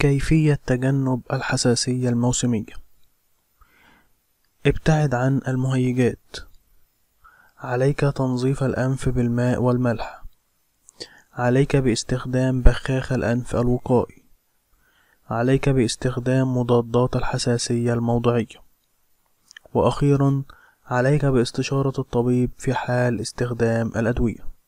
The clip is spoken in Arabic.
كيفية تجنب الحساسية الموسمية ابتعد عن المهيجات عليك تنظيف الأنف بالماء والملح عليك باستخدام بخاخ الأنف الوقائي عليك باستخدام مضادات الحساسية الموضعية وأخيرا عليك باستشارة الطبيب في حال استخدام الأدوية